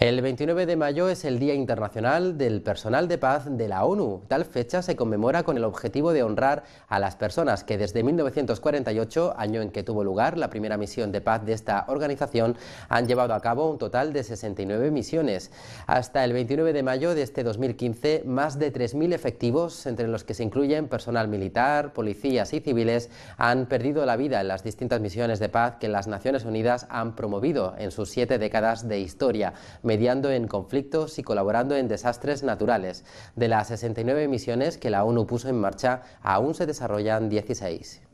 El 29 de mayo es el Día Internacional del Personal de Paz de la ONU. Tal fecha se conmemora con el objetivo de honrar a las personas que desde 1948, año en que tuvo lugar la primera misión de paz de esta organización, han llevado a cabo un total de 69 misiones. Hasta el 29 de mayo de este 2015, más de 3.000 efectivos, entre los que se incluyen personal militar, policías y civiles, han perdido la vida en las distintas misiones de paz que las Naciones Unidas han promovido en sus siete décadas de historia mediando en conflictos y colaborando en desastres naturales. De las 69 misiones que la ONU puso en marcha, aún se desarrollan 16.